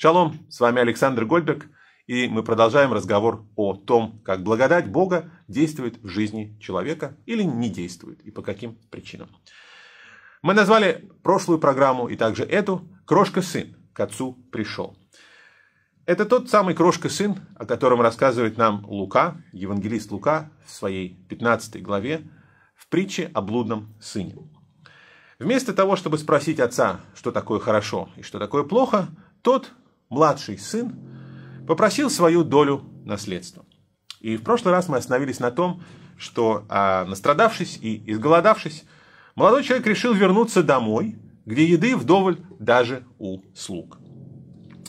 Шалом, с вами Александр Гольберг, и мы продолжаем разговор о том, как благодать Бога действует в жизни человека или не действует, и по каким причинам. Мы назвали прошлую программу и также эту «Крошка-сын к отцу пришел». Это тот самый крошка-сын, о котором рассказывает нам Лука, евангелист Лука в своей 15 главе, в притче о блудном сыне. Вместо того, чтобы спросить отца, что такое хорошо и что такое плохо, тот младший сын, попросил свою долю наследства. И в прошлый раз мы остановились на том, что, а, настрадавшись и изголодавшись, молодой человек решил вернуться домой, где еды вдоволь даже у слуг.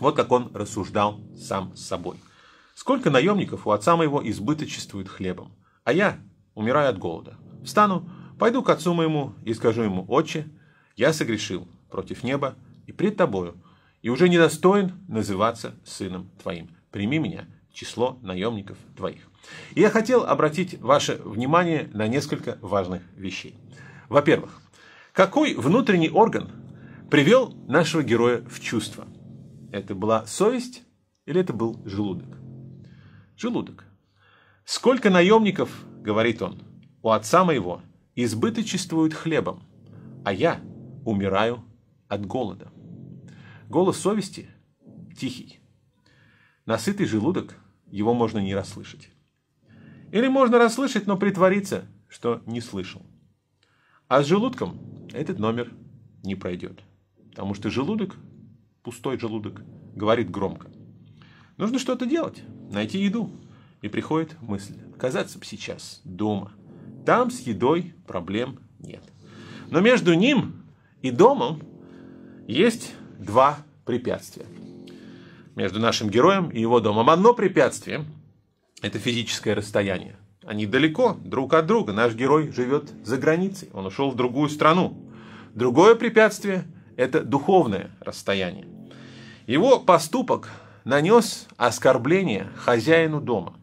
Вот как он рассуждал сам с собой. Сколько наемников у отца моего избыточествует хлебом, а я умираю от голода. Встану, пойду к отцу моему и скажу ему, «Отче, я согрешил против неба и пред тобою, и уже не достоин называться сыном твоим. Прими меня, число наемников твоих. И я хотел обратить ваше внимание на несколько важных вещей. Во-первых, какой внутренний орган привел нашего героя в чувство? Это была совесть или это был желудок? Желудок. «Сколько наемников, — говорит он, — у отца моего избыточествуют хлебом, а я умираю от голода». Голос совести тихий. Насытый желудок, его можно не расслышать. Или можно расслышать, но притвориться, что не слышал. А с желудком этот номер не пройдет. Потому что желудок, пустой желудок, говорит громко. Нужно что-то делать, найти еду. И приходит мысль, оказаться сейчас дома. Там с едой проблем нет. Но между ним и домом есть два препятствия между нашим героем и его домом. Одно препятствие – это физическое расстояние. Они далеко друг от друга. Наш герой живет за границей, он ушел в другую страну. Другое препятствие – это духовное расстояние. Его поступок нанес оскорбление хозяину дома,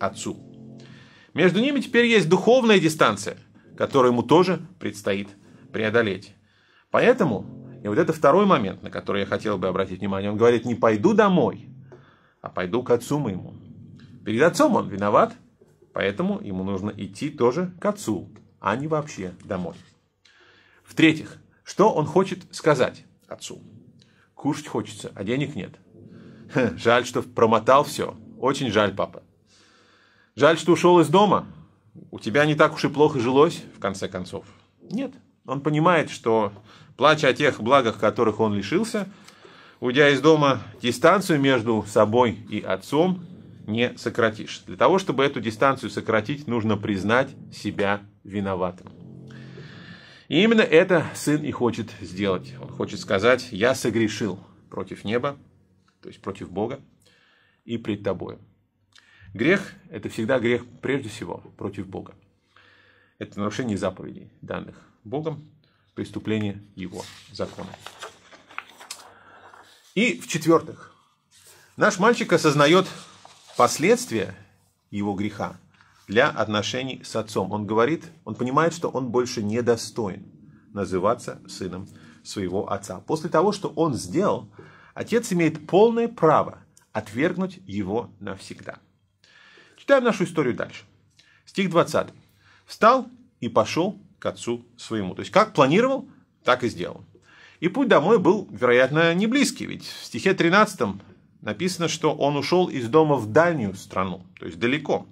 отцу. Между ними теперь есть духовная дистанция, которую ему тоже предстоит преодолеть. Поэтому и вот это второй момент, на который я хотел бы обратить внимание. Он говорит, не пойду домой, а пойду к отцу моему. Перед отцом он виноват, поэтому ему нужно идти тоже к отцу, а не вообще домой. В-третьих, что он хочет сказать отцу? Кушать хочется, а денег нет. жаль, что промотал все. Очень жаль, папа. Жаль, что ушел из дома. У тебя не так уж и плохо жилось, в конце концов. Нет, он понимает, что, плача о тех благах, которых он лишился, уйдя из дома, дистанцию между собой и отцом не сократишь. Для того, чтобы эту дистанцию сократить, нужно признать себя виноватым. И именно это сын и хочет сделать. Он хочет сказать, я согрешил против неба, то есть против Бога, и пред тобой. Грех – это всегда грех прежде всего против Бога. Это нарушение заповедей данных Богом преступление его закона. И в-четвертых, наш мальчик осознает последствия его греха для отношений с отцом. Он говорит, он понимает, что он больше не достоин называться сыном своего отца. После того, что он сделал, отец имеет полное право отвергнуть его навсегда. Читаем нашу историю дальше. Стих 20. «Встал и пошел отцу своему. То есть, как планировал, так и сделал. И путь домой был, вероятно, не близкий, ведь в стихе 13 написано, что он ушел из дома в дальнюю страну, то есть далеко.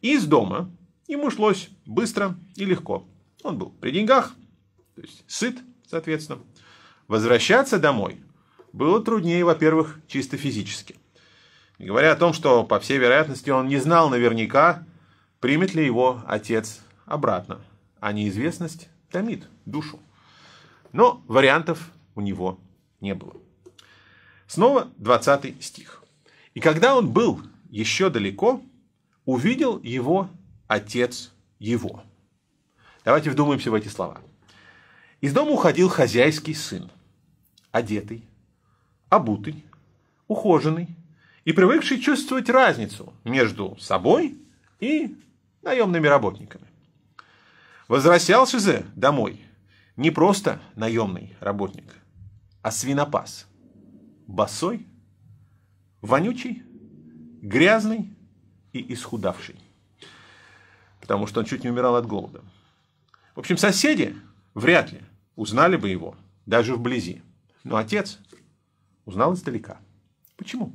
из дома ему шлось быстро и легко. Он был при деньгах, то есть сыт, соответственно. Возвращаться домой было труднее, во-первых, чисто физически. Не говоря о том, что, по всей вероятности, он не знал наверняка, примет ли его отец обратно а неизвестность томит душу. Но вариантов у него не было. Снова 20 стих. «И когда он был еще далеко, увидел его отец его». Давайте вдумаемся в эти слова. Из дома уходил хозяйский сын, одетый, обутый, ухоженный и привыкший чувствовать разницу между собой и наемными работниками. Возвращался же домой не просто наемный работник, а свинопас. Босой, вонючий, грязный и исхудавший. Потому что он чуть не умирал от голода. В общем, соседи вряд ли узнали бы его, даже вблизи. Но отец узнал издалека. Почему?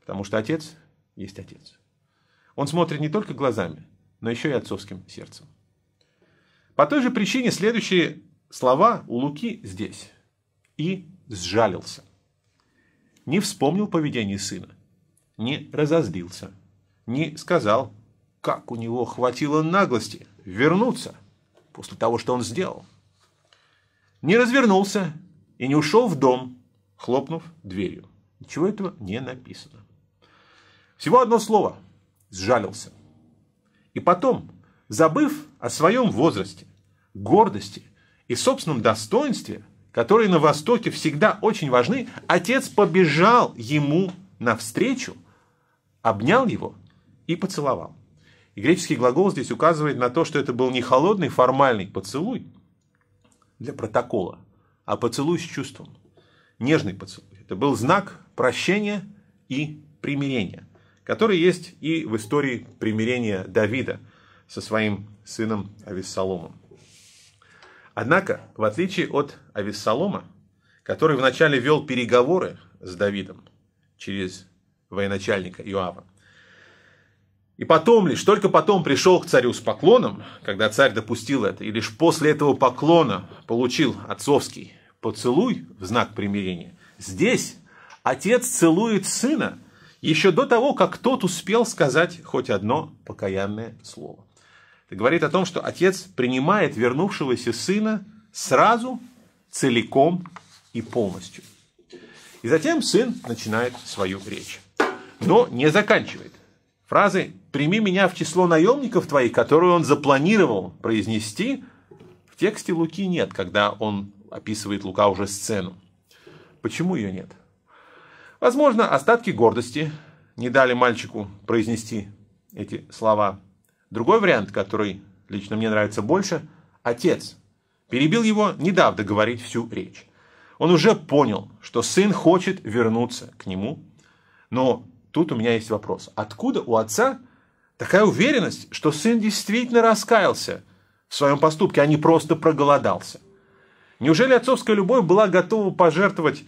Потому что отец есть отец. Он смотрит не только глазами, но еще и отцовским сердцем. По той же причине следующие слова у Луки здесь. «И сжалился». Не вспомнил поведение сына, не разозлился, не сказал, как у него хватило наглости вернуться после того, что он сделал. Не развернулся и не ушел в дом, хлопнув дверью. Ничего этого не написано. Всего одно слово – сжалился. И потом забыв о своем возрасте, гордости и собственном достоинстве, которые на Востоке всегда очень важны, отец побежал ему навстречу, обнял его и поцеловал. И греческий глагол здесь указывает на то, что это был не холодный формальный поцелуй для протокола, а поцелуй с чувством, нежный поцелуй. Это был знак прощения и примирения, который есть и в истории примирения Давида – со своим сыном Авессаломом. Однако, в отличие от Авессалома, который вначале вел переговоры с Давидом через военачальника Иоава, и потом лишь, только потом пришел к царю с поклоном, когда царь допустил это, и лишь после этого поклона получил отцовский поцелуй в знак примирения. Здесь отец целует сына еще до того, как тот успел сказать хоть одно покаянное слово говорит о том, что отец принимает вернувшегося сына сразу, целиком и полностью. И затем сын начинает свою речь, но не заканчивает. Фразы «прими меня в число наемников твоих», которую он запланировал произнести, в тексте Луки нет, когда он описывает Лука уже сцену. Почему ее нет? Возможно, остатки гордости не дали мальчику произнести эти слова. Другой вариант, который лично мне нравится больше, отец. Перебил его, не дав договорить всю речь. Он уже понял, что сын хочет вернуться к нему. Но тут у меня есть вопрос. Откуда у отца такая уверенность, что сын действительно раскаялся в своем поступке, а не просто проголодался? Неужели отцовская любовь была готова пожертвовать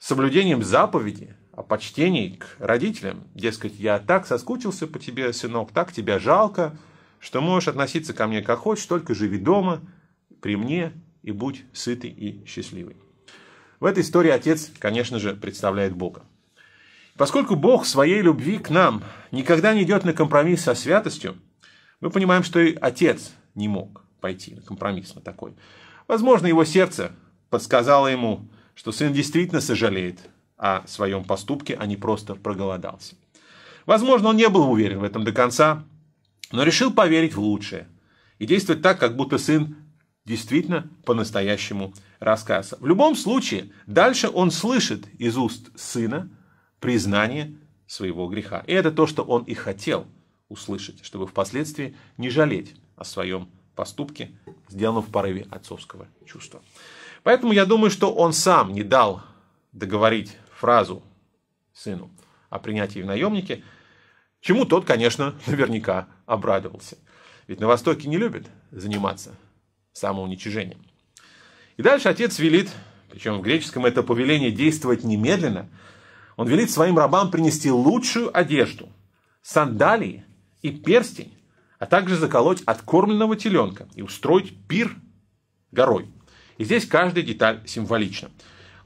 соблюдением заповеди, почтений к родителям. Дескать, я так соскучился по тебе, сынок, так тебя жалко, что можешь относиться ко мне как хочешь, только живи дома, при мне и будь сытый и счастливый. В этой истории отец, конечно же, представляет Бога. Поскольку Бог своей любви к нам никогда не идет на компромисс со святостью, мы понимаем, что и отец не мог пойти на компромисс на такой. Возможно, его сердце подсказало ему, что сын действительно сожалеет о своем поступке, а не просто проголодался. Возможно, он не был уверен в этом до конца, но решил поверить в лучшее и действовать так, как будто сын действительно по-настоящему раскаялся. В любом случае, дальше он слышит из уст сына признание своего греха. И это то, что он и хотел услышать, чтобы впоследствии не жалеть о своем поступке, сделанном в порыве отцовского чувства. Поэтому я думаю, что он сам не дал договорить фразу сыну о принятии в наемники, чему тот, конечно, наверняка обрадовался. Ведь на Востоке не любят заниматься самоуничижением. И дальше отец велит, причем в греческом это повеление действовать немедленно, он велит своим рабам принести лучшую одежду, сандалии и перстень, а также заколоть откормленного теленка и устроить пир горой. И здесь каждая деталь символична.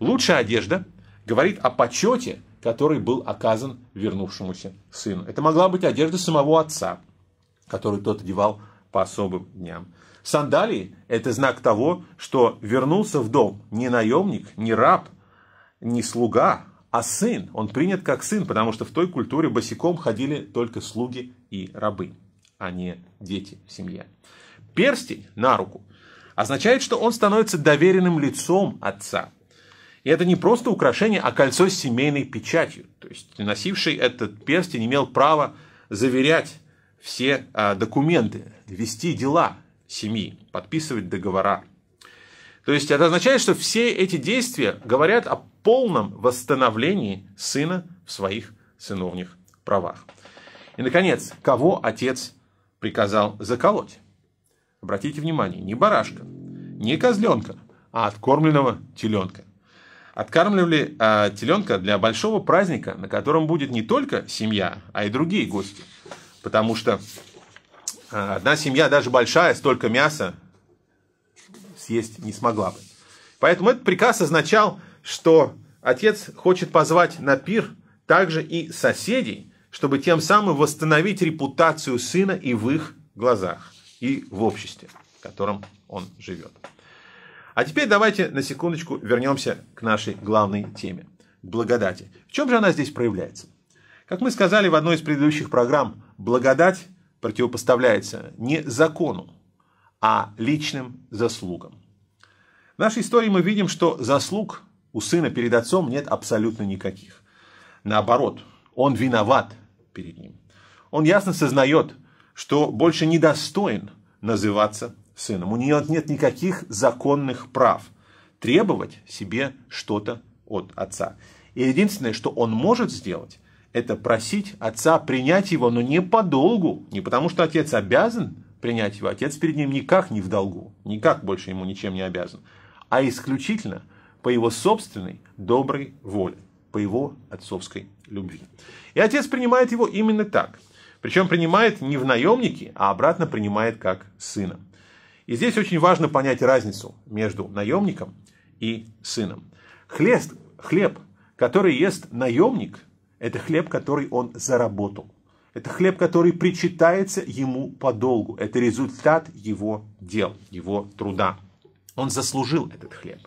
Лучшая одежда – говорит о почете, который был оказан вернувшемуся сыну. Это могла быть одежда самого отца, которую тот одевал по особым дням. Сандалии – это знак того, что вернулся в дом не наемник, не раб, не слуга, а сын. Он принят как сын, потому что в той культуре босиком ходили только слуги и рабы, а не дети в семье. Перстень на руку означает, что он становится доверенным лицом отца – и это не просто украшение, а кольцо с семейной печатью. То есть носивший этот перстень имел право заверять все а, документы, вести дела семьи, подписывать договора. То есть это означает, что все эти действия говорят о полном восстановлении сына в своих сыновних правах. И, наконец, кого отец приказал заколоть? Обратите внимание, не барашка, не козленка, а откормленного теленка – откармливали э, теленка для большого праздника, на котором будет не только семья, а и другие гости. Потому что э, одна семья, даже большая, столько мяса съесть не смогла бы. Поэтому этот приказ означал, что отец хочет позвать на пир также и соседей, чтобы тем самым восстановить репутацию сына и в их глазах, и в обществе, в котором он живет. А теперь давайте на секундочку вернемся к нашей главной теме – благодати. В чем же она здесь проявляется? Как мы сказали в одной из предыдущих программ, благодать противопоставляется не закону, а личным заслугам. В нашей истории мы видим, что заслуг у сына перед отцом нет абсолютно никаких. Наоборот, он виноват перед ним. Он ясно сознает, что больше не достоин называться сыном. У нее нет никаких законных прав требовать себе что-то от отца. И единственное, что он может сделать, это просить отца принять его, но не по долгу, не потому что отец обязан принять его, отец перед ним никак не в долгу, никак больше ему ничем не обязан, а исключительно по его собственной доброй воле, по его отцовской любви. И отец принимает его именно так. Причем принимает не в наемнике, а обратно принимает как сына. И здесь очень важно понять разницу между наемником и сыном. Хлест, хлеб, который ест наемник, это хлеб, который он заработал. Это хлеб, который причитается ему по долгу. Это результат его дел, его труда. Он заслужил этот хлеб.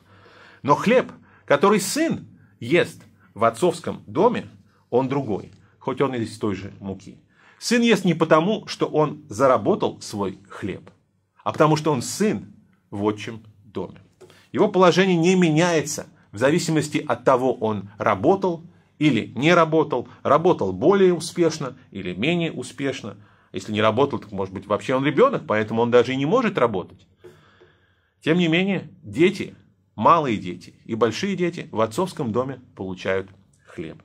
Но хлеб, который сын ест в отцовском доме, он другой, хоть он из той же муки. Сын ест не потому, что он заработал свой хлеб – а потому что он сын в отчим доме. Его положение не меняется в зависимости от того, он работал или не работал, работал более успешно или менее успешно. Если не работал, так может быть вообще он ребенок, поэтому он даже и не может работать. Тем не менее, дети, малые дети и большие дети в отцовском доме получают хлеб.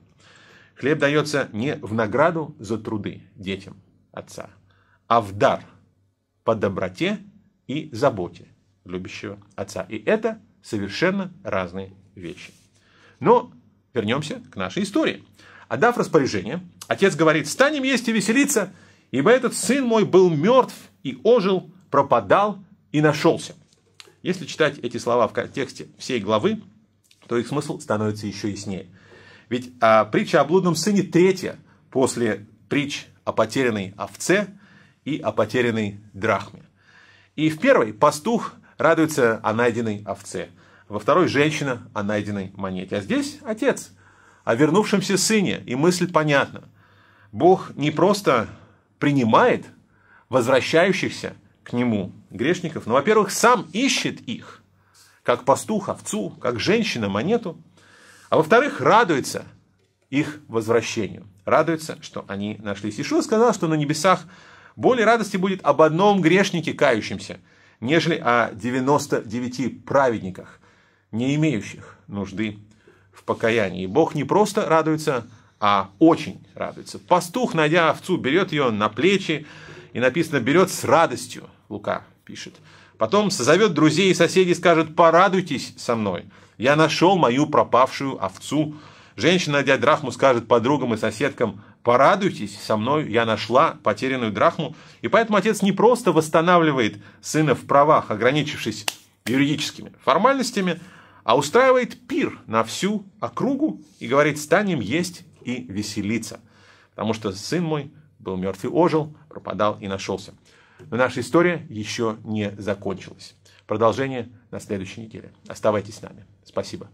Хлеб дается не в награду за труды детям отца, а в дар по доброте и заботе любящего отца. И это совершенно разные вещи. Но вернемся к нашей истории. Отдав распоряжение, отец говорит, станем есть и веселиться, ибо этот сын мой был мертв и ожил, пропадал и нашелся. Если читать эти слова в контексте всей главы, то их смысл становится еще яснее. Ведь а, притча о блудном сыне третья после притч о потерянной овце и о потерянной драхме. И в первой пастух радуется о найденной овце, во второй женщина о найденной монете, а здесь отец о вернувшемся сыне, и мысль понятна. Бог не просто принимает возвращающихся к нему грешников, но, во-первых, сам ищет их, как пастух овцу, как женщина монету, а во-вторых, радуется их возвращению, радуется, что они нашлись. Ишуа сказал, что на небесах более радости будет об одном грешнике кающемся, нежели о 99 праведниках, не имеющих нужды в покаянии. Бог не просто радуется, а очень радуется. Пастух, найдя овцу, берет ее на плечи, и написано «берет с радостью», Лука пишет. Потом созовет друзей и соседей скажет «порадуйтесь со мной, я нашел мою пропавшую овцу». Женщина, найдя драхму, скажет подругам и соседкам порадуйтесь, со мной я нашла потерянную драхму. И поэтому отец не просто восстанавливает сына в правах, ограничившись юридическими формальностями, а устраивает пир на всю округу и говорит, станем есть и веселиться. Потому что сын мой был мертв и ожил, пропадал и нашелся. Но наша история еще не закончилась. Продолжение на следующей неделе. Оставайтесь с нами. Спасибо.